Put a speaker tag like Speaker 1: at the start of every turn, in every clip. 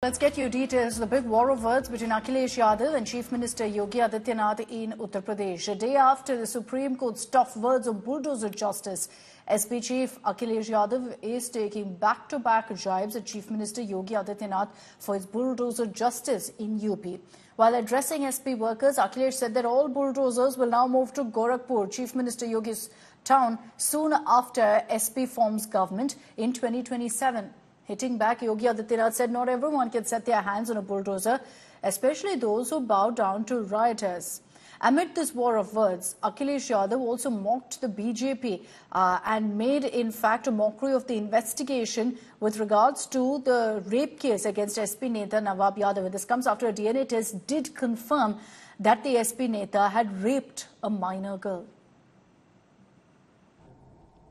Speaker 1: Let's get you details. The big war of words between Akhilesh Yadav and Chief Minister Yogi Adityanath in Uttar Pradesh. A day after the Supreme Court's tough words on bulldozer justice, SP Chief Akhilesh Yadav is taking back-to-back -back jibes at Chief Minister Yogi Adityanath for his bulldozer justice in UP. While addressing SP workers, Akhilesh said that all bulldozers will now move to Gorakhpur, Chief Minister Yogi's town, soon after SP forms government in 2027. Hitting back, Yogi Adityanath said not everyone can set their hands on a bulldozer, especially those who bow down to rioters. Amid this war of words, Akhilesh Yadav also mocked the BJP uh, and made, in fact, a mockery of the investigation with regards to the rape case against SP Netha Nawab Yadav. This comes after a DNA test did confirm that the SP Netha had raped a minor girl.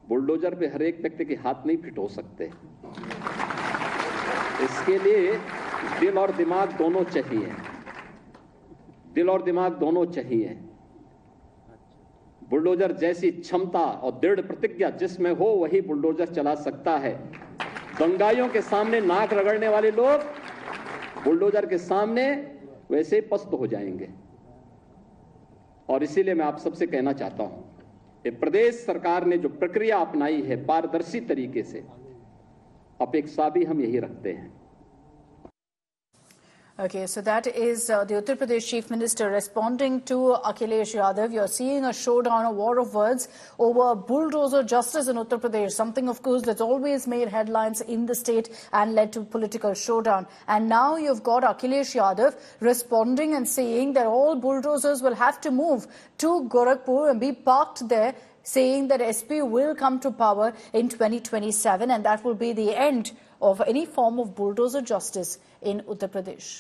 Speaker 2: Bulldozer पे हर एक व्यक्ति के हाथ नहीं हो सकते इसके लिए दिल और दिमाग दोनों चाहिए दिल और दिमाग दोनों चाहिए बुलडोजर जैसी क्षमता और दृढ़ प्रतिज्ञा जिसमें हो वही बुलडोजर चला सकता है दंगाइयों के सामने नाक रगड़ने वाले लोग बुलडोजर के सामने वैसे पस्त हो जाएंगे और इसीलिए मैं आप सबसे कहना चाहता हूं ये प्रदेश सरकार ने जो प्रक्रिया अपनाई है पारदर्शी तरीके से अपेक्षा भी हम यही रखते हैं
Speaker 1: Okay, so that is uh, the Uttar Pradesh Chief Minister responding to Akhilesh Yadav. You're seeing a showdown, a war of words over bulldozer justice in Uttar Pradesh, something, of course, that's always made headlines in the state and led to political showdown. And now you've got Akhilesh Yadav responding and saying that all bulldozers will have to move to Gorakhpur and be parked there saying that SP will come to power in 2027 and that will be the end of any form of bulldozer justice in Uttar Pradesh.